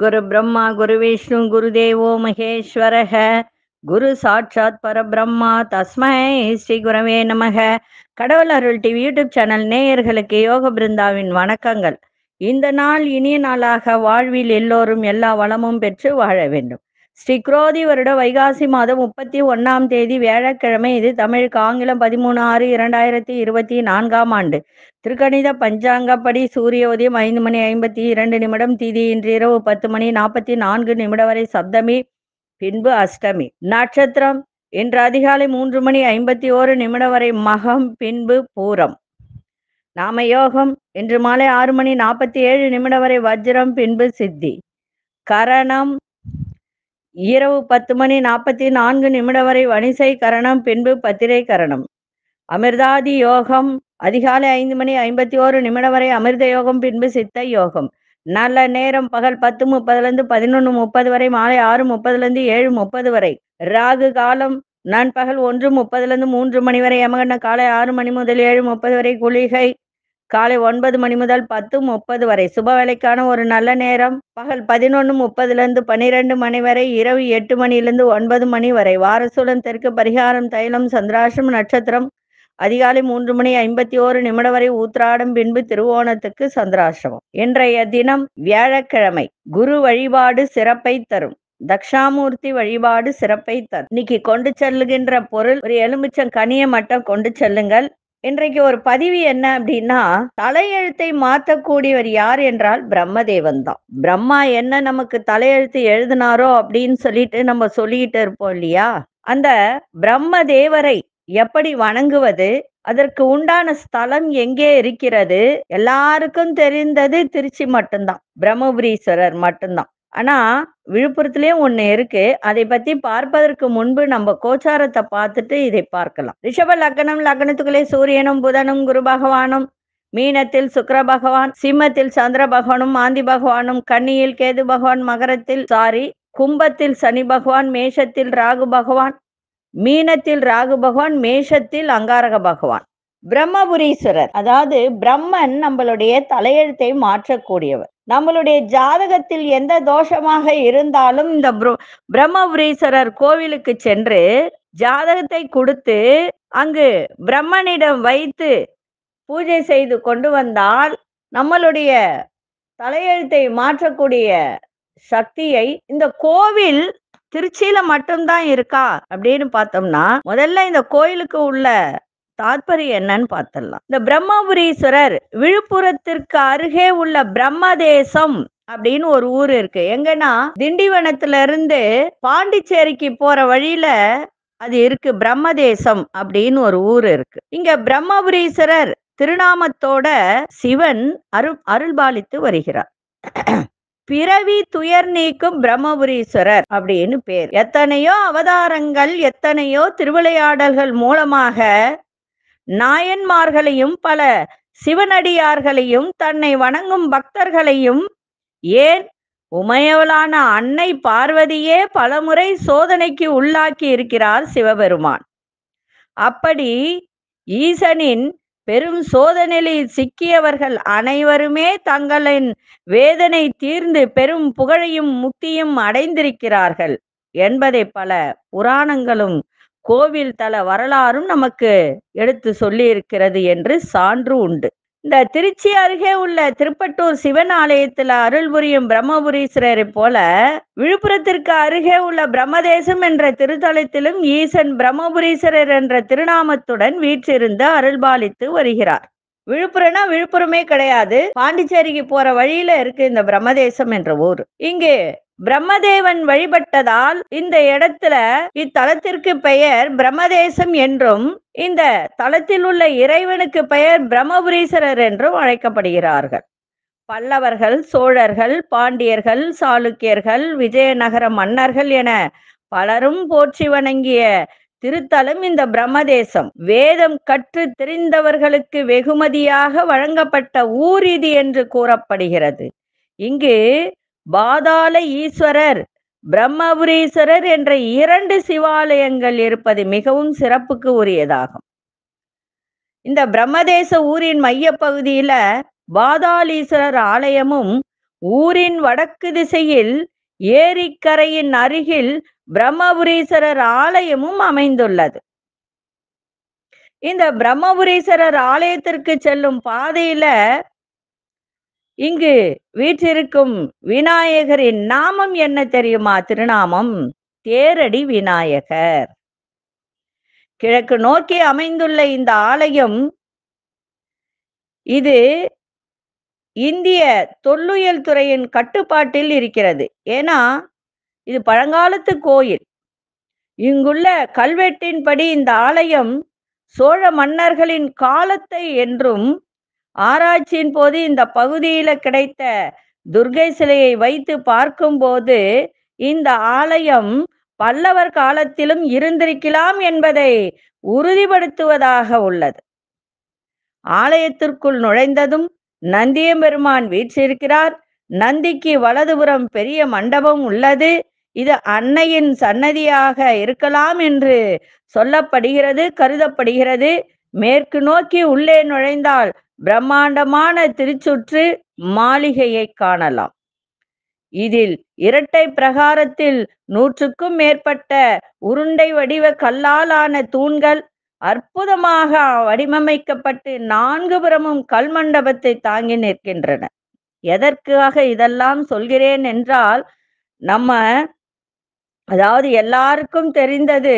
குரு பிரம்மா குரு விஷ்ணு குரு தேவோ மகேஸ்வரக குரு சாட்சாத் பரபிரம்மா தஸ்மஹே ஸ்ரீ குரவே நமக கடவுள் அருள் டிவி யூடியூப் சேனல் நேயர்களுக்கு யோக பிருந்தாவின் வணக்கங்கள் இந்த நாள் இனிய நாளாக வாழ்வில் எல்லோரும் எல்லா வளமும் பெற்று வாழ வேண்டும் ஸ்ரீ குரோதி வருட வைகாசி மாதம் முப்பத்தி ஒன்னாம் தேதி வியாழக்கிழமை இது தமிழ் ஆங்கிலம் பதிமூணு ஆறு இரண்டாயிரத்தி இருபத்தி நான்காம் ஆண்டு திருக்கணித பஞ்சாங்கப்படி சூரிய உதயம் ஐந்து மணி ஐம்பத்தி இரண்டு நிமிடம் தீதி இன்று இரவு பத்து மணி நாற்பத்தி நான்கு நிமிடம் வரை சப்தமி பின்பு அஷ்டமி நட்சத்திரம் இன்று அதிகாலை மூன்று மணி ஐம்பத்தி ஓரு நிமிடம் வரை மகம் பின்பு பூரம் நாம யோகம் இன்று மாலை ஆறு மணி நாற்பத்தி ஏழு நிமிடம் வரை வஜ்ரம் பின்பு சித்தி கரணம் இரவு பத்து மணி நாற்பத்தி நான்கு நிமிடம் வரை வணிசை கரணம் பின்பு பத்திரை கரணம் அமிர்தாதி யோகம் அதிகாலை ஐந்து மணி ஐம்பத்தி ஓரு நிமிடம் வரை அமிர்த யோகம் பின்பு சித்த யோகம் நல்ல நேரம் பகல் பத்து முப்பதுலேருந்து பதினொன்று முப்பது வரை மாலை ஆறு முப்பதுலேருந்து ஏழு முப்பது வரை ராகு காலம் நண்பகல் ஒன்று முப்பதுலேருந்து மூன்று மணி வரை யமகண்ட காலை ஆறு மணி முதல் ஏழு முப்பது வரை குளிகை காலை ஒன்பது மணி முதல் பத்து முப்பது வரை சுப வேலைக்கான ஒரு நல்ல நேரம் பகல் பதினொன்று முப்பதுலேருந்து பன்னிரெண்டு மணி வரை இரவு எட்டு மணிலிருந்து ஒன்பது மணி வரை வாரசூலன் தெற்கு பரிகாரம் தைலம் சந்திராசம் நட்சத்திரம் அதிகாலை மூன்று மணி ஐம்பத்தி ஓரு நிமிடம் வரை ஊத்ராடும் பின்பு திருவோணத்துக்கு சந்திராசிரமம் இன்றைய தினம் வியாழக்கிழமை குரு வழிபாடு சிறப்பை தரும் தக்ஷாமூர்த்தி வழிபாடு சிறப்பை தரும் இன்னைக்கு கொண்டு செல்லுகின்ற பொருள் ஒரு எலுமிச்சம் கனிய மட்டும் கொண்டு செல்லுங்கள் இன்றைக்கு ஒரு பதிவு என்ன அப்படின்னா தலையெழுத்தை மாத்தக்கூடியவர் யார் என்றால் பிரம்மதேவன் தான் பிரம்மா என்ன நமக்கு தலையெழுத்து எழுதினாரோ அப்படின்னு சொல்லிட்டு நம்ம சொல்லிட்டு இருப்போம் இல்லையா அந்த பிரம்ம தேவரை எப்படி வணங்குவது அதற்கு உண்டான ஸ்தலம் எங்கே இருக்கிறது எல்லாருக்கும் தெரிந்தது திருச்சி மட்டும்தான் பிரம்மபுரீஸ்வரர் மட்டும்தான் ஆனா விழுப்புரத்திலயும் ஒண்ணு இருக்கு அதை பத்தி பார்ப்பதற்கு முன்பு நம்ம கோச்சாரத்தை பார்த்துட்டு இதை பார்க்கலாம் ரிஷப லக்னம் லக்னத்துக்குள்ளே சூரியனும் புதனும் குரு பகவானும் மீனத்தில் சுக்கர பகவான் சிம்மத்தில் சந்திர பகவானும் மாந்தி பகவானும் கன்னியில் கேது பகவான் மகரத்தில் சாரி கும்பத்தில் சனி பகவான் மேஷத்தில் ராகு பகவான் மீனத்தில் ராகு பகவான் மேஷத்தில் அங்காரக பகவான் பிரம்மபுரீஸ்வரர் அதாவது பிரம்மன் நம்மளுடைய தலையெழுத்தை மாற்றக்கூடியவர் நம்மளுடைய ஜாதகத்தில் எந்த தோஷமாக இருந்தாலும் இந்த பிரம்மபுரீஸ்வரர் கோவிலுக்கு சென்று ஜாதகத்தை கொடுத்து அங்கு பிரம்மனிடம் வைத்து பூஜை செய்து கொண்டு வந்தால் நம்மளுடைய தலையெழுத்தை மாற்றக்கூடிய சக்தியை இந்த கோவில் திருச்சியில மட்டும்தான் இருக்கா அப்படின்னு பார்த்தோம்னா முதல்ல இந்த கோயிலுக்கு உள்ள தாத்பரியம் என்னன்னு பார்த்துடலாம் இந்த பிரம்மபுரீஸ்வரர் விழுப்புரத்திற்கு அருகே உள்ள பிரம்மதேசம் அப்படின்னு ஒரு ஊர் இருக்கு எங்கன்னா திண்டிவனத்துல இருந்து பாண்டிச்சேரிக்கு போற வழியில அது இருக்கு பிரம்மதேசம் அப்படின்னு ஒரு ஊர் இருக்கு இங்க பிரம்மபுரீஸ்வரர் திருநாமத்தோட சிவன் அருள் அருள்பாலித்து வருகிறார் பிறவி துயர் நீக்கும் பிரம்மபுரீஸ்வரர் அப்படின்னு பேர் எத்தனையோ அவதாரங்கள் எத்தனையோ திருவிளையாடல்கள் மூலமாக நாயன்மார்களையும் பல சிவனடியார்களையும் தன்னை வணங்கும் பக்தர்களையும் ஏன் உமையவளான அன்னை பார்வதியே பலமுறை சோதனைக்கு உள்ளாக்கி இருக்கிறார் சிவபெருமான் அப்படி ஈசனின் பெரும் சோதனையில் சிக்கியவர்கள் அனைவருமே தங்களின் வேதனை தீர்ந்து பெரும் புகழையும் முக்தியும் அடைந்திருக்கிறார்கள் என்பதை பல புராணங்களும் கோவில் தல வரலாறும் நமக்கு எடுத்து சொல்லி இருக்கிறது என்று சான்று உண்டு இந்த திருச்சி அருகே உள்ள திருப்பட்டூர் சிவன் ஆலயத்துல அருள் புரியும் பிரம்மபுரீஸ்வரரை போல விழுப்புரத்திற்கு அருகே உள்ள பிரம்மதேசம் என்ற திருத்தலத்திலும் ஈசன் பிரம்மபுரீஸ்வரர் என்ற திருநாமத்துடன் வீற்றிருந்து அருள்பாலித்து வருகிறார் விழுப்புரம்னா விழுப்புரமே கிடையாது பாண்டிச்சேரிக்கு போற வழியில இருக்கு இந்த பிரம்மதேசம் என்ற ஊர் இங்கே பிரம்மதேவன் வழிபட்டதால் இந்த இடத்துல இத்தலத்திற்கு பெயர் பிரம்மதேசம் என்றும் இந்த தலத்தில் உள்ள இறைவனுக்கு பெயர் பிரம்மபுரீஸ்வரர் என்றும் அழைக்கப்படுகிறார்கள் பல்லவர்கள் சோழர்கள் பாண்டியர்கள் சாளுக்கியர்கள் விஜயநகர மன்னர்கள் என பலரும் போற்றி வணங்கிய திருத்தலம் இந்த பிரம்மதேசம் வேதம் கற்று தெரிந்தவர்களுக்கு வெகுமதியாக வழங்கப்பட்ட ஊர் இது என்று கூறப்படுகிறது இங்கு பாதாள ஈஸ்வரர் பிரம்மபுரீஸ்வரர் என்ற இரண்டு சிவாலயங்கள் இருப்பது மிகவும் சிறப்புக்கு உரியதாகும் இந்த பிரம்மதேச ஊரின் பகுதியில பாதாளீஸ்வரர் ஆலயமும் ஊரின் வடக்கு திசையில் ஏரிக்கரையின் அருகில் பிரம்மபுரீஸ்வரர் ஆலயமும் அமைந்துள்ளது இந்த பிரம்மபுரீஸ்வரர் ஆலயத்திற்கு செல்லும் பாதையில இங்கு வீற்றிருக்கும் விநாயகரின் நாமம் என்ன தெரியுமா திருநாமம் தேரடி விநாயகர் கிழக்கு நோக்கி அமைந்துள்ள இந்த ஆலயம் இது இந்திய தொல்லுயல் துறையின் கட்டுப்பாட்டில் இருக்கிறது ஏன்னா இது பழங்காலத்து கோயில் இங்குள்ள கல்வெட்டின்படி இந்த ஆலயம் சோழ மன்னர்களின் காலத்தை என்றும் ஆராய்ச்சியின் போது இந்த பகுதியில கிடைத்த துர்கை சிலையை வைத்து பார்க்கும்போது இந்த ஆலயம் பல்லவர் காலத்திலும் இருந்திருக்கலாம் என்பதை உறுதிப்படுத்துவதாக உள்ளது ஆலயத்திற்குள் நுழைந்ததும் நந்தியம்பெருமான் வீற்றிருக்கிறார் நந்திக்கு வலதுபுறம் பெரிய மண்டபம் உள்ளது இது அன்னையின் சன்னதியாக இருக்கலாம் என்று சொல்லப்படுகிறது கருதப்படுகிறது மேற்கு நோக்கி உள்ளே நுழைந்தால் பிரம்மாண்டமான திருச்சுற்று மாளிகையை காணலாம் இதில் இரட்டை பிரகாரத்தில் நூற்றுக்கும் மேற்பட்ட உருண்டை வடிவ கல்லாலான தூண்கள் அற்புதமாக வடிவமைக்கப்பட்டு நான்கு புறமும் கல்மண்டபத்தை தாங்கி நிற்கின்றன எதற்காக இதெல்லாம் சொல்கிறேன் என்றால் நம்ம அதாவது எல்லாருக்கும் தெரிந்தது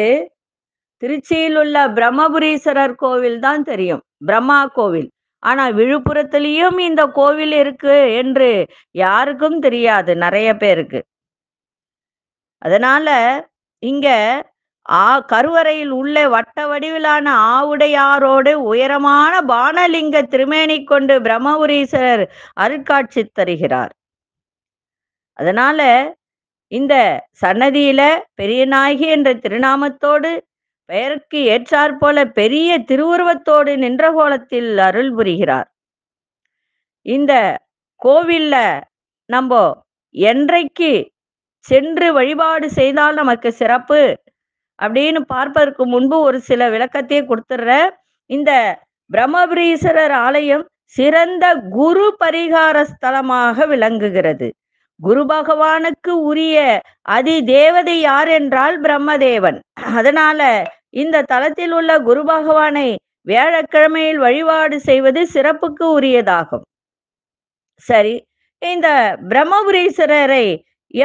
திருச்சியில் உள்ள பிரம்மபுரீஸ்வரர் கோவில் தான் தெரியும் பிரம்மா கோவில் ஆனா விழுப்புரத்திலயும் இந்த கோவில் இருக்கு என்று யாருக்கும் தெரியாது நிறைய பேருக்கு அதனால இங்க ஆ கருவறையில் உள்ள வட்ட வடிவிலான ஆவுடையாரோடு உயரமான பானலிங்க திருமேனி கொண்டு பிரம்மபுரீஸ்வரர் அருட்காட்சி தருகிறார் அதனால இந்த சன்னதியில பெரியநாயகி என்ற திருநாமத்தோடு பெயருக்கு போல பெரிய திருவுருவத்தோடு நின்ற கோலத்தில் அருள் புரிகிறார் இந்த கோவில்ல நம்ம என்றைக்கு சென்று வழிபாடு செய்தால் நமக்கு சிறப்பு அப்படின்னு பார்ப்பதற்கு முன்பு ஒரு சில விளக்கத்தையே கொடுத்துட்ற இந்த பிரம்மபுரீஸ்வரர் ஆலயம் சிறந்த குரு பரிகார ஸ்தலமாக விளங்குகிறது குரு பகவானுக்கு உரிய அதி தேவதை யார் என்றால் பிரம்மதேவன் அதனால இந்த தலத்தில் உள்ள குரு பகவானை வியாழக்கிழமையில் வழிபாடு செய்வது சிறப்புக்கு உரியதாகும் சரி இந்த பிரம்மபுரீஸ்வரரை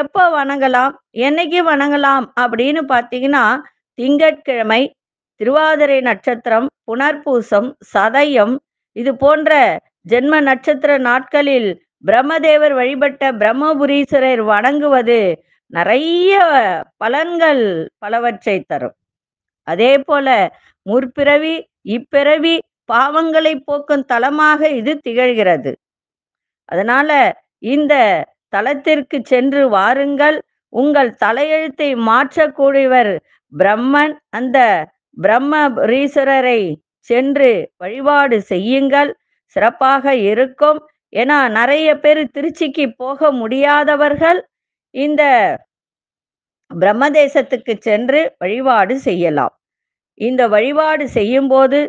எப்போ வணங்கலாம் என்னைக்கு வணங்கலாம் அப்படின்னு பார்த்தீங்கன்னா திங்கட்கிழமை திருவாதிரை நட்சத்திரம் புனர்பூசம் சதயம் இது போன்ற ஜென்ம நட்சத்திர நாட்களில் பிரம்மதேவர் வழிபட்ட பிரம்மபுரீஸ்வரர் வணங்குவது நிறைய பலன்கள் பலவற்றை தரும் அதே போல முற்பிறவி இப்பிறவி பாவங்களை போக்கும் தலமாக இது திகழ்கிறது அதனால இந்த தலத்திற்கு சென்று வாருங்கள் உங்கள் தலையெழுத்தை மாற்றக்கூடியவர் பிரம்மன் அந்த பிரம்ம ரீசரரை சென்று வழிபாடு செய்யுங்கள் சிறப்பாக இருக்கும் ஏன்னா நிறைய பேர் திருச்சிக்கு போக முடியாதவர்கள் இந்த பிரம்மதேசத்துக்கு சென்று வழிபாடு செய்யலாம் இந்த வழிபாடு செய்யும்போது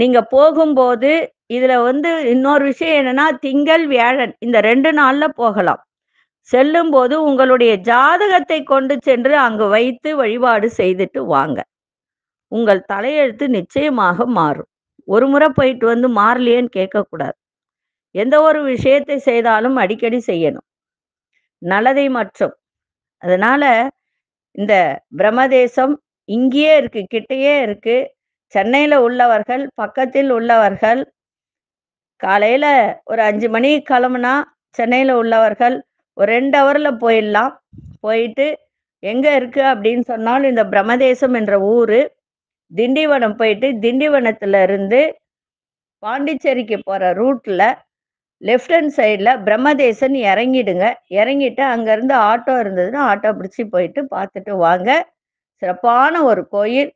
நீங்க போகும்போது இதுல வந்து இன்னொரு விஷயம் என்னன்னா திங்கள் வியாழன் இந்த ரெண்டு நாள்ல போகலாம் செல்லும் போது உங்களுடைய ஜாதகத்தை கொண்டு சென்று அங்கு வைத்து வழிபாடு செய்துட்டு வாங்க உங்கள் தலையெழுத்து நிச்சயமாக மாறும் ஒரு முறை போயிட்டு வந்து மாறலையேன்னு கேட்கக்கூடாது எந்த ஒரு விஷயத்தை செய்தாலும் அடிக்கடி செய்யணும் நல்லதை மற்றும் அதனால இந்த பிரம்மதேசம் இங்கேயே இருக்கு கிட்டேயே இருக்கு சென்னையில் உள்ளவர்கள் பக்கத்தில் உள்ளவர்கள் காலையில் ஒரு அஞ்சு மணி கிளம்புனா சென்னையில் உள்ளவர்கள் ஒரு ரெண்டு ஹவரில் போயிடலாம் போயிட்டு எங்கே இருக்குது அப்படின்னு சொன்னாலும் இந்த பிரம்மதேசம் என்ற ஊர் திண்டிவனம் போயிட்டு திண்டிவனத்தில் இருந்து பாண்டிச்சேரிக்கு போகிற ரூட்டில் லெஃப்ட் ஹேண்ட் சைடில் பிரம்மதேசன் இறங்கிடுங்க இறங்கிட்டு அங்கேருந்து ஆட்டோ இருந்ததுன்னா ஆட்டோ பிடிச்சி போயிட்டு பார்த்துட்டு வாங்க சிறப்பான ஒரு கோயில்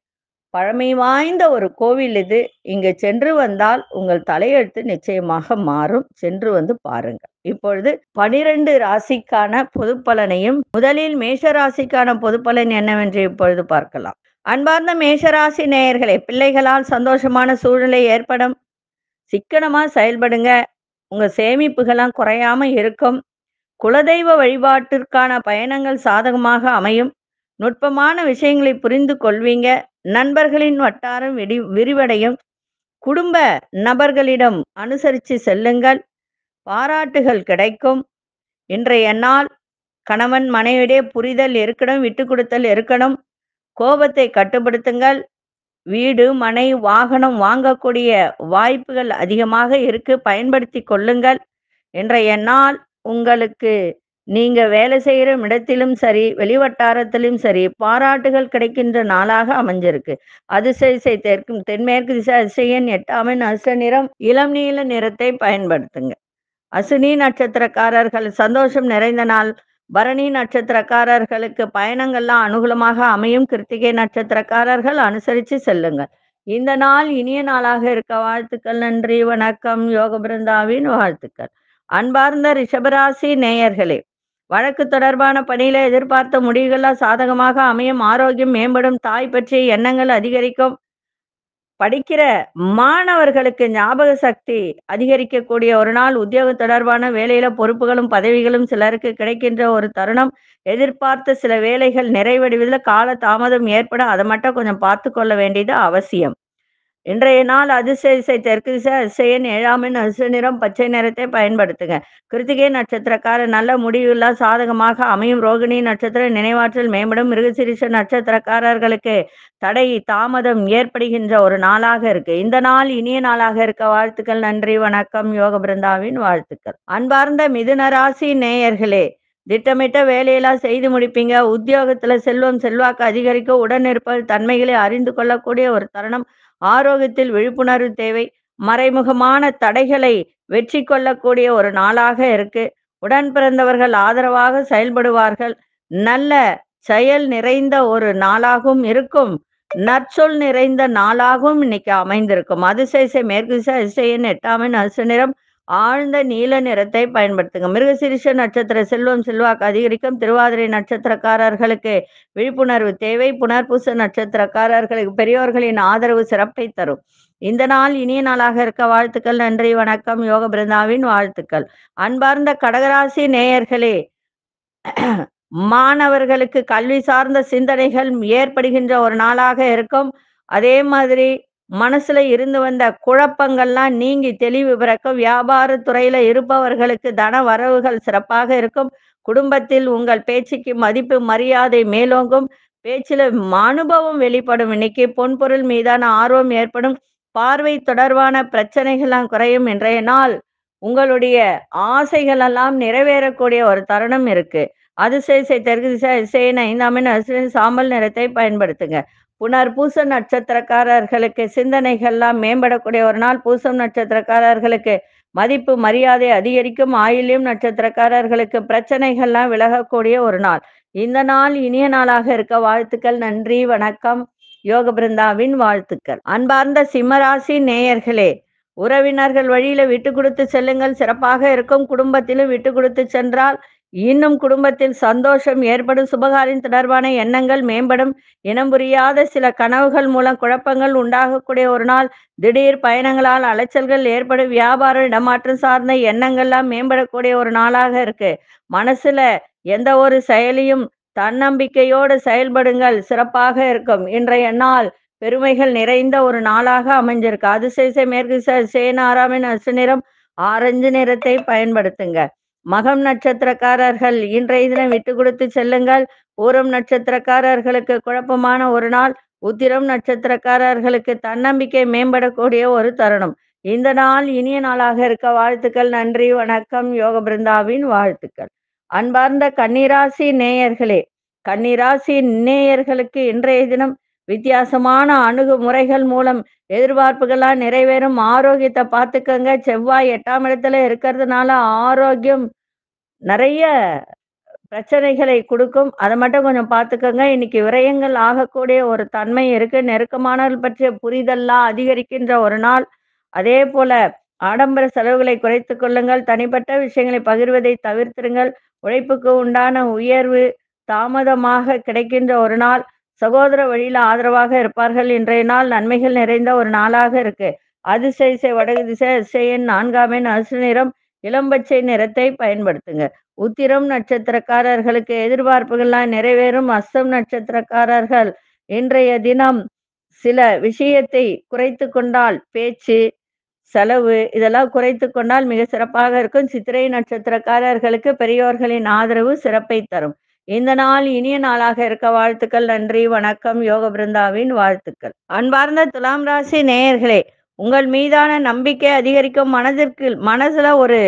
பழமை வாய்ந்த ஒரு கோவில் இது இங்கு சென்று வந்தால் உங்கள் தலையெழுத்து நிச்சயமாக மாறும் சென்று வந்து பாருங்க இப்பொழுது பனிரெண்டு ராசிக்கான பொது பலனையும் முதலில் மேஷ ராசிக்கான பொது பலன் என்னவென்று இப்பொழுது பார்க்கலாம் அன்பார்ந்த மேஷராசி நேயர்களே பிள்ளைகளால் சந்தோஷமான சூழ்நிலை ஏற்படும் சிக்கனமா செயல்படுங்க உங்க சேமிப்புகள்லாம் குறையாம இருக்கும் குலதெய்வ வழிபாட்டிற்கான பயணங்கள் சாதகமாக அமையும் நுட்பமான விஷயங்களை புரிந்து கொள்வீங்க நண்பர்களின் வட்டாரம் விடி விரிவடையும் குடும்ப நபர்களிடம் அனுசரித்து செல்லுங்கள் பாராட்டுகள் கிடைக்கும் இன்றைய நாள் கணவன் மனைவிடே புரிதல் இருக்கணும் விட்டு கொடுத்தல் இருக்கணும் கோபத்தை கட்டுப்படுத்துங்கள் வீடு மனை வாகனம் வாங்கக்கூடிய வாய்ப்புகள் அதிகமாக இருக்கு பயன்படுத்தி கொள்ளுங்கள் இன்றைய நாள் உங்களுக்கு நீங்க வேலை செய்யற இடத்திலும் சரி வெளிவட்டாரத்திலும் சரி பாராட்டுகள் கிடைக்கின்ற நாளாக அமைஞ்சிருக்கு அதிசயிசை தெற்கும் தென்மேற்கு திசை அதிசயன் எட்டாமின் அச நிறம் இளம் நீல நிறத்தை பயன்படுத்துங்க அசுனி நட்சத்திரக்காரர்கள் சந்தோஷம் நிறைந்த நாள் பரணி நட்சத்திரக்காரர்களுக்கு பயணங்கள்லாம் அனுகூலமாக அமையும் கிருத்திகை நட்சத்திரக்காரர்கள் அனுசரித்து செல்லுங்கள் இந்த நாள் இனிய நாளாக இருக்க வாழ்த்துக்கள் நன்றி வணக்கம் யோக பிருந்தாவின் வாழ்த்துக்கள் அன்பார்ந்த ரிஷபராசி நேயர்களே வழக்கு தொடர்பான பணியில எதிர்பார்த்த முடிவுகள்லாம் சாதகமாக அமையும் ஆரோக்கியம் மேம்படும் தாய் பற்றிய எண்ணங்கள் அதிகரிக்கும் படிக்கிற மாணவர்களுக்கு ஞாபக சக்தி அதிகரிக்கக்கூடிய ஒரு நாள் உத்தியோக தொடர்பான வேலையில பொறுப்புகளும் பதவிகளும் சிலருக்கு கிடைக்கின்ற ஒரு தருணம் எதிர்பார்த்த சில வேலைகள் நிறைவடைவதில் கால தாமதம் ஏற்பட அதை மட்டும் கொஞ்சம் பார்த்து கொள்ள வேண்டியது அவசியம் இன்றைய நாள் அதிசயிசை தெற்கு திசை அதிசயன் ஏழாமின் அதிசய நிறம் பச்சை நிறத்தை பயன்படுத்துங்க கிருத்திகை நட்சத்திரக்கார நல்ல முடிவுள்ள சாதகமாக அமையும் ரோகிணி நட்சத்திர நினைவாற்றல் மேம்படும் மிருகசிரிச நட்சத்திரக்காரர்களுக்கு தடை தாமதம் ஏற்படுகின்ற ஒரு நாளாக இருக்கு இந்த நாள் இனிய நாளாக இருக்க வாழ்த்துக்கள் நன்றி வணக்கம் யோக பிருந்தாவின் வாழ்த்துக்கள் அன்பார்ந்த மிதுனராசி நேயர்களே திட்டமிட்ட வேலையெல்லாம் செய்து முடிப்பீங்க உத்தியோகத்துல செல்வம் செல்வாக்கு அதிகரிக்க உடனிருப்பது தன்மைகளை அறிந்து கொள்ளக்கூடிய ஒரு தருணம் ஆரோக்கியத்தில் விழிப்புணர்வு தேவை மறைமுகமான தடைகளை வெற்றி கொள்ளக்கூடிய ஒரு நாளாக இருக்கு உடன் பிறந்தவர்கள் ஆதரவாக செயல்படுவார்கள் நல்ல செயல் நிறைந்த ஒரு நாளாகவும் இருக்கும் நற்சொல் நிறைந்த நாளாகவும் இன்னைக்கு அமைந்திருக்கும் அதிசயசை மேற்கு திசை அதிசயன் எட்டாமின் அசு நிறம் ஆழ்ந்த நீல நிறத்தை பயன்படுத்துங்க மிருகசிரிஷ நட்சத்திர செல்வம் செல்வாக்கு அதிகரிக்கும் திருவாதிரை நட்சத்திரக்காரர்களுக்கு விழிப்புணர்வு தேவை புனர்பூச நட்சத்திரக்காரர்களுக்கு பெரியோர்களின் ஆதரவு சிறப்பை தரும் இந்த நாள் இனிய நாளாக இருக்க வாழ்த்துக்கள் நன்றி வணக்கம் யோக பிருந்தாவின் வாழ்த்துக்கள் அன்பார்ந்த கடகராசி நேயர்களே மாணவர்களுக்கு கல்வி சார்ந்த சிந்தனைகள் ஏற்படுகின்ற ஒரு நாளாக இருக்கும் அதே மாதிரி மனசுல இருந்து வந்த குழப்பங்கள்லாம் நீங்கி தெளிவு பிறக்கும் வியாபார துறையில இருப்பவர்களுக்கு தன வரவுகள் சிறப்பாக இருக்கும் குடும்பத்தில் உங்கள் பேச்சுக்கு மதிப்பு மரியாதை மேலோங்கும் பேச்சில அனுபவம் வெளிப்படும் இன்னைக்கு பொன்பொருள் மீதான ஆர்வம் ஏற்படும் பார்வை தொடர்பான பிரச்சனைகள்லாம் குறையும் இன்றைய நாள் உங்களுடைய ஆசைகள் எல்லாம் நிறைவேறக்கூடிய ஒரு தருணம் இருக்கு அதிசயசை தெற்கு திசை ஐந்தாம் சாம்பல் நிறத்தை பயன்படுத்துங்க புனர் பூச நட்சத்திரக்காரர்களுக்கு சிந்தனைகள்லாம் மேம்படக்கூடிய ஒரு நாள் பூசம் நட்சத்திரக்காரர்களுக்கு மதிப்பு மரியாதை அதிகரிக்கும் ஆயிலியம் நட்சத்திரக்காரர்களுக்கு பிரச்சனைகள்லாம் விலகக்கூடிய ஒரு நாள் இந்த நாள் இனிய நாளாக இருக்க வாழ்த்துக்கள் நன்றி வணக்கம் யோக பிருந்தாவின் வாழ்த்துக்கள் அன்பார்ந்த சிம்மராசி நேயர்களே உறவினர்கள் வழியில விட்டு கொடுத்து செல்லுங்கள் சிறப்பாக இருக்கும் குடும்பத்திலும் விட்டு கொடுத்து சென்றால் இன்னும் குடும்பத்தில் சந்தோஷம் ஏற்படும் சுபகாரியம் தொடர்பான எண்ணங்கள் மேம்படும் இனம் புரியாத சில கனவுகள் மூலம் குழப்பங்கள் உண்டாகக்கூடிய ஒரு நாள் திடீர் பயணங்களால் அலைச்சல்கள் ஏற்படும் வியாபார இடமாற்றம் சார்ந்த எண்ணங்கள்லாம் மேம்படக்கூடிய ஒரு நாளாக இருக்கு மனசுல எந்த ஒரு செயலியும் தன்னம்பிக்கையோடு செயல்படுங்கள் சிறப்பாக இருக்கும் இன்றைய நாள் பெருமைகள் நிறைந்த ஒரு நாளாக அமைஞ்சிருக்கு அதிசய மேற்கு சேனாராமின் அசுநிறம் நிறம் ஆரஞ்சு நிறத்தை பயன்படுத்துங்க மகம் நட்சத்திரக்காரர்கள் இன்றைய தினம் விட்டு கொடுத்து செல்லுங்கள் ஊரம் நட்சத்திரக்காரர்களுக்கு குழப்பமான ஒரு நாள் உத்திரம் நட்சத்திரக்காரர்களுக்கு தன்னம்பிக்கை மேம்படக்கூடிய ஒரு தருணம் இந்த நாள் இனிய நாளாக இருக்க வாழ்த்துக்கள் நன்றி வணக்கம் யோக பிருந்தாவின் வாழ்த்துக்கள் அன்பார்ந்த கன்னிராசி நேயர்களே கன்னிராசி நேயர்களுக்கு இன்றைய தினம் வித்தியாசமான அணுகுமுறைகள் மூலம் எதிர்பார்ப்புகளாக நிறைவேறும் ஆரோக்கியத்தை பார்த்துக்கங்க செவ்வாய் எட்டாம் இடத்துல இருக்கிறதுனால ஆரோக்கியம் நிறைய பிரச்சனைகளை கொடுக்கும் அதை மட்டும் கொஞ்சம் பார்த்துக்கோங்க இன்னைக்கு விரயங்கள் ஆகக்கூடிய ஒரு தன்மை இருக்கு நெருக்கமானவர்கள் பற்றிய புரிதல்லாம் அதிகரிக்கின்ற ஒரு நாள் அதே போல ஆடம்பர செலவுகளை குறைத்து கொள்ளுங்கள் தனிப்பட்ட விஷயங்களை பகிர்வதை தவிர்த்திருங்கள் உழைப்புக்கு உண்டான உயர்வு தாமதமாக கிடைக்கின்ற ஒரு நாள் சகோதர வழியில ஆதரவாக இருப்பார்கள் இன்றைய நாள் நன்மைகள் நிறைந்த ஒரு நாளாக இருக்கு அதிசய இசை வடகு திசை அதிசயன் நான்காமின் அரசு நிறம் இளம்பச்சை நிறத்தை பயன்படுத்துங்க உத்திரம் நட்சத்திரக்காரர்களுக்கு எதிர்பார்ப்புகள்லாம் நிறைவேறும் அஸ்தம் நட்சத்திரக்காரர்கள் இன்றைய தினம் சில விஷயத்தை குறைத்து கொண்டால் பேச்சு செலவு இதெல்லாம் குறைத்து கொண்டால் மிக சிறப்பாக இருக்கும் சித்திரை நட்சத்திரக்காரர்களுக்கு பெரியோர்களின் ஆதரவு சிறப்பை தரும் இந்த நாள் இனிய நாளாக இருக்க வாழ்த்துக்கள் நன்றி வணக்கம் யோக பிருந்தாவின் வாழ்த்துக்கள் அன்பார்ந்த துலாம் ராசி நேயர்களே உங்கள் மீதான நம்பிக்கை அதிகரிக்கும் மனதிற்கு மனசுல ஒரு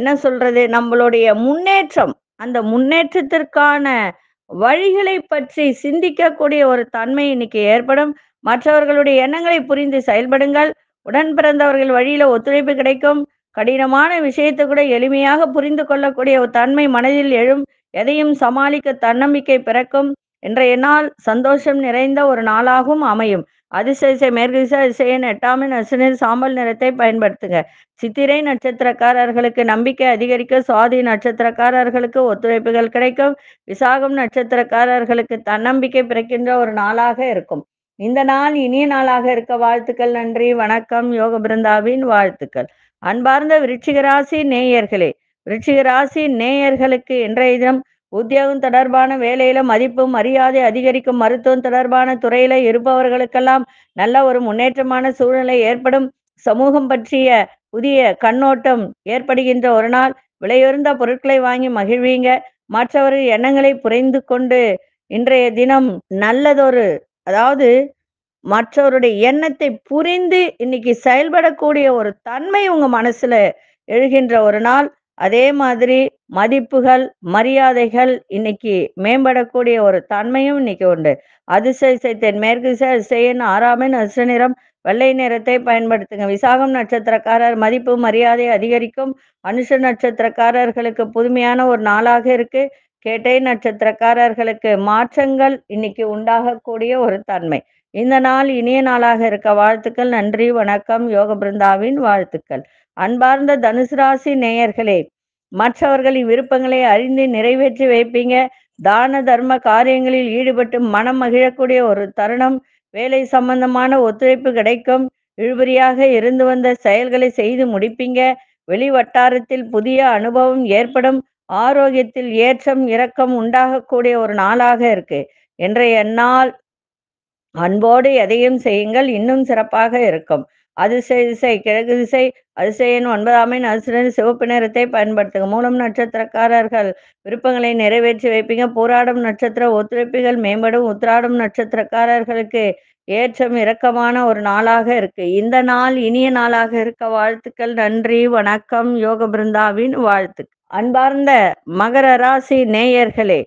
என்ன சொல்றது நம்மளுடைய முன்னேற்றம் அந்த முன்னேற்றத்திற்கான வழிகளை பற்றி சிந்திக்கக்கூடிய ஒரு தன்மை இன்னைக்கு ஏற்படும் மற்றவர்களுடைய எண்ணங்களை புரிந்து செயல்படுங்கள் உடன் பிறந்தவர்கள் வழியில ஒத்துழைப்பு கிடைக்கும் கடினமான விஷயத்தை கூட எளிமையாக புரிந்து கொள்ளக்கூடிய ஒரு தன்மை மனதில் எழும் எதையும் சமாளிக்க தன்னம்பிக்கை பிறக்கும் இன்றைய நாள் சந்தோஷம் நிறைந்த ஒரு நாளாகவும் அமையும் அதிசயசை மேற்கு திசையின் எட்டாமின் அசுனில் சாம்பல் நிறத்தை பயன்படுத்துங்க சித்திரை நட்சத்திரக்காரர்களுக்கு நம்பிக்கை அதிகரிக்க சுவாதி நட்சத்திரக்காரர்களுக்கு ஒத்துழைப்புகள் கிடைக்கும் விசாகம் நட்சத்திரக்காரர்களுக்கு தன்னம்பிக்கை பிறக்கின்ற ஒரு நாளாக இருக்கும் இந்த நாள் இனிய நாளாக இருக்க வாழ்த்துக்கள் நன்றி வணக்கம் யோக பிருந்தாவின் வாழ்த்துக்கள் அன்பார்ந்த விருச்சிக நேயர்களே ரிஷிக ராசி நேயர்களுக்கு இன்றைய தினம் உத்தியோகம் தொடர்பான வேலையில மதிப்பு மரியாதை அதிகரிக்கும் மருத்துவம் தொடர்பான துறையில இருப்பவர்களுக்கெல்லாம் நல்ல ஒரு முன்னேற்றமான சூழ்நிலை ஏற்படும் சமூகம் பற்றிய புதிய கண்ணோட்டம் ஏற்படுகின்ற ஒரு நாள் விலையுறந்த பொருட்களை வாங்கி மகிழ்வீங்க மற்றவர்கள் எண்ணங்களை புரிந்து கொண்டு இன்றைய தினம் நல்லதொரு அதாவது மற்றவருடைய எண்ணத்தை புரிந்து இன்னைக்கு செயல்படக்கூடிய ஒரு தன்மை உங்க மனசுல எழுகின்ற ஒரு நாள் அதே மாதிரி மதிப்புகள் மரியாதைகள் இன்னைக்கு மேம்படக்கூடிய ஒரு தன்மையும் இன்னைக்கு உண்டு அதிசய மேற்கு செய்யன் ஆறாமின் அசு நிறம் வெள்ளை நிறத்தை பயன்படுத்துங்க விசாகம் நட்சத்திரக்காரர் மதிப்பு மரியாதை அதிகரிக்கும் மனுஷ நட்சத்திரக்காரர்களுக்கு புதுமையான ஒரு நாளாக இருக்கு கேட்டை நட்சத்திரக்காரர்களுக்கு மாற்றங்கள் இன்னைக்கு உண்டாகக்கூடிய ஒரு தன்மை இந்த நாள் இனிய நாளாக இருக்க வாழ்த்துக்கள் நன்றி வணக்கம் யோக பிருந்தாவின் வாழ்த்துக்கள் அன்பார்ந்த தனுசு ராசி நேயர்களே மற்றவர்களின் விருப்பங்களை அறிந்து நிறைவேற்றி வைப்பீங்க தான தர்ம காரியங்களில் ஈடுபட்டு மனம் மகிழக்கூடிய ஒரு தருணம் வேலை சம்பந்தமான ஒத்துழைப்பு கிடைக்கும் இழுபறியாக இருந்து வந்த செயல்களை செய்து முடிப்பீங்க வெளி வட்டாரத்தில் புதிய அனுபவம் ஏற்படும் ஆரோக்கியத்தில் ஏற்றம் இரக்கம் உண்டாகக்கூடிய ஒரு நாளாக இருக்கு என்ற எண்ணால் அன்போடு எதையும் செய்யுங்கள் இன்னும் சிறப்பாக இருக்கும் அதிசய திசை கிழக்கு திசை அதிசயன் ஒன்பதாமின் அசுரன் சிவப்பு நிறத்தை பயன்படுத்துங்க மூலம் நட்சத்திரக்காரர்கள் விருப்பங்களை நிறைவேற்றி வைப்பீங்க போராடும் நட்சத்திர ஒத்துழைப்புகள் மேம்படும் உத்திராடும் நட்சத்திரக்காரர்களுக்கு ஏற்றம் இரக்கமான ஒரு நாளாக இருக்கு இந்த நாள் இனிய நாளாக இருக்க வாழ்த்துக்கள் நன்றி வணக்கம் யோக பிருந்தாவின் வாழ்த்து அன்பார்ந்த மகர ராசி நேயர்களே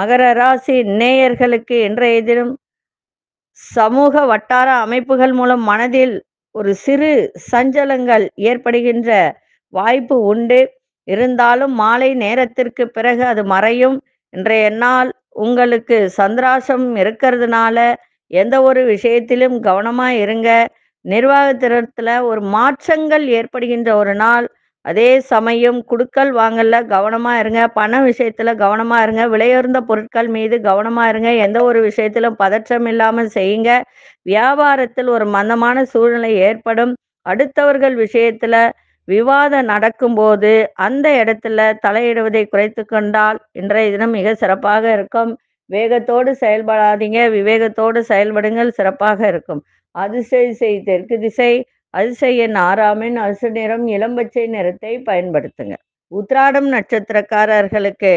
மகர ராசி நேயர்களுக்கு இன்றைய தினம் சமூக வட்டார அமைப்புகள் மூலம் மனதில் ஒரு சிறு சஞ்சலங்கள் ஏற்படுகின்ற வாய்ப்பு உண்டு இருந்தாலும் மாலை நேரத்திற்கு பிறகு அது மறையும் இன்றைய நாள் உங்களுக்கு சந்திராசம் இருக்கிறதுனால எந்த ஒரு விஷயத்திலும் கவனமாக இருங்க நிர்வாகத்திடத்துல ஒரு மாற்றங்கள் ஏற்படுகின்ற ஒரு நாள் அதே சமயம் குடுக்கல் வாங்கல கவனமா இருங்க பண விஷயத்துல கவனமா இருங்க விலையுறந்த பொருட்கள் மீது கவனமா இருங்க எந்த ஒரு விஷயத்திலும் பதற்றம் இல்லாம செய்யுங்க வியாபாரத்தில் ஒரு மந்தமான சூழ்நிலை ஏற்படும் அடுத்தவர்கள் விஷயத்துல விவாதம் நடக்கும்போது அந்த இடத்துல தலையிடுவதை குறைத்து கொண்டால் இன்றைய தினம் மிக சிறப்பாக இருக்கும் வேகத்தோடு செயல்படாதீங்க விவேகத்தோடு செயல்படுங்கள் சிறப்பாக இருக்கும் அதிசய தெற்கு திசை அதிசயன் நாராமின் அசு நிறம் இளம்பச்சை நிறத்தை பயன்படுத்துங்க உத்ராடம் நட்சத்திரக்காரர்களுக்கு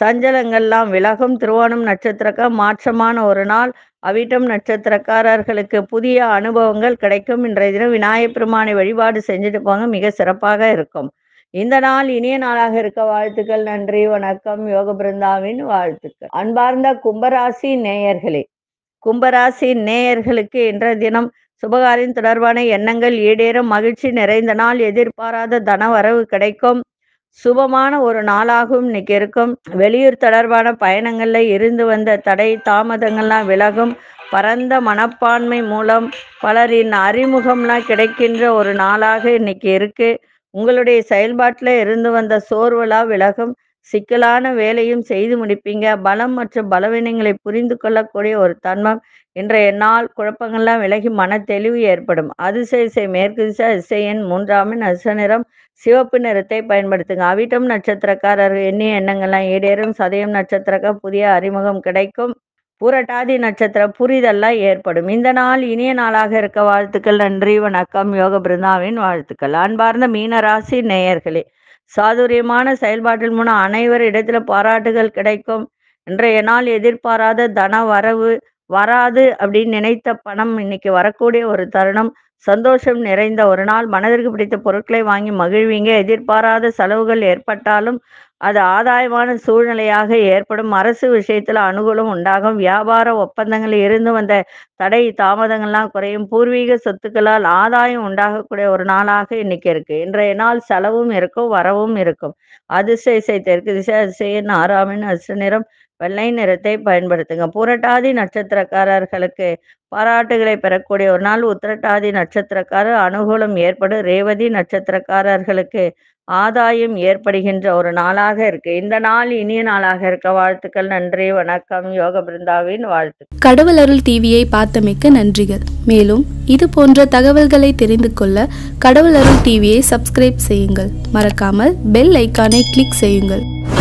சஞ்சலங்கள்லாம் விலகும் திருவோணம் நட்சத்திரக்க மாற்றமான ஒரு நாள் அவிட்டம் நட்சத்திரக்காரர்களுக்கு புதிய அனுபவங்கள் கிடைக்கும் இன்றைய தினம் விநாயகப் பெருமானை வழிபாடு செஞ்சுட்டு போங்க மிக சிறப்பாக இருக்கும் இந்த நாள் இனிய நாளாக இருக்க வாழ்த்துக்கள் நன்றி வணக்கம் யோக பிருந்தாவின் வாழ்த்துக்கள் அன்பார்ந்த கும்பராசி நேயர்களே கும்பராசி நேயர்களுக்கு இன்றைய தினம் சுபகாரியம் தொடர்பான எண்ணங்கள் ஈடேறும் மகிழ்ச்சி நிறைந்த நாள் எதிர்பாராத தன வரவு கிடைக்கும் சுபமான ஒரு நாளாகவும் இன்னைக்கு இருக்கும் வெளியூர் தொடர்பான பயணங்கள்ல இருந்து வந்த தடை தாமதங்கள்லாம் விலகும் பரந்த மனப்பான்மை மூலம் பலரின் அறிமுகம்லாம் கிடைக்கின்ற ஒரு நாளாக இன்னைக்கு இருக்கு உங்களுடைய செயல்பாட்டில் இருந்து வந்த சோர்வெல்லாம் விலகும் சிக்கலான வேலையும் செய்து முடிப்பீங்க பலம் மற்றும் பலவீனங்களை புரிந்து கொள்ளக்கூடிய ஒரு தன்மம் இன்றைய நாள் குழப்பங்கள்லாம் விலகி மன தெளிவு ஏற்படும் அதிசய இசை மேற்கு திசை இசையின் மூன்றாமின் அச நிறம் சிவப்பு நிறத்தை பயன்படுத்துங்க அவிட்டம் நட்சத்திரக்காரர் எண்ணிய எண்ணங்கள்லாம் ஈடேறும் சதயம் நட்சத்திரக்க புதிய அறிமுகம் கிடைக்கும் பூரட்டாதி நட்சத்திர புரிதல்லாம் ஏற்படும் இந்த நாள் இனிய நாளாக இருக்க வாழ்த்துக்கள் நன்றி வணக்கம் யோக பிருந்தாவின் வாழ்த்துக்கள் அன்பார்ந்த மீனராசி நேயர்களே சாதுரியமான செயல்பாட்டில் மூலம் அனைவர் இடத்துல பாராட்டுகள் கிடைக்கும் இன்றைய நாள் எதிர்பாராத தன வரவு வராது அப்படின்னு நினைத்த பணம் இன்னைக்கு வரக்கூடிய ஒரு தருணம் சந்தோஷம் நிறைந்த ஒரு நாள் மனதிற்கு பிடித்த பொருட்களை வாங்கி மகிழ்வீங்க எதிர்பாராத செலவுகள் ஏற்பட்டாலும் அது ஆதாயமான சூழ்நிலையாக ஏற்படும் அரசு விஷயத்துல அனுகூலம் உண்டாகும் வியாபார ஒப்பந்தங்கள் இருந்து வந்த தடை தாமதங்கள்லாம் குறையும் பூர்வீக சொத்துக்களால் ஆதாயம் உண்டாகக்கூடிய ஒரு நாளாக இன்னைக்கு இருக்கு இன்றைய நாள் செலவும் இருக்கும் வரவும் இருக்கும் அதிர்ஷ்ட இசை தெற்கு திசை அதிசயன் ஆறாமின் அசு நிறம் வெள்ளை நிறத்தை பயன்படுத்துங்க புரட்டாதி நட்சத்திரக்காரர்களுக்கு பாராட்டுகளை பெறக்கூடிய ஒரு நாள் உத்திரட்டாதி நட்சத்திரக்காரர் அனுகூலம் ஏற்படும் ரேவதி நட்சத்திரக்காரர்களுக்கு ஆதாயம் ஏற்படுகின்ற ஒரு நாளாக இருக்கு இந்த நாள் இனிய நாளாக இருக்க வாழ்த்துக்கள் நன்றி வணக்கம் யோக பிருந்தாவின் வாழ்த்து கடவுள் அருள் டிவியை பார்த்தமைக்க நன்றிகள் மேலும் இது போன்ற தகவல்களை தெரிந்து கொள்ள கடவுள் அருள் டிவியை சப்ஸ்கிரைப் செய்யுங்கள் மறக்காமல் பெல் ஐக்கானை கிளிக் செய்யுங்கள்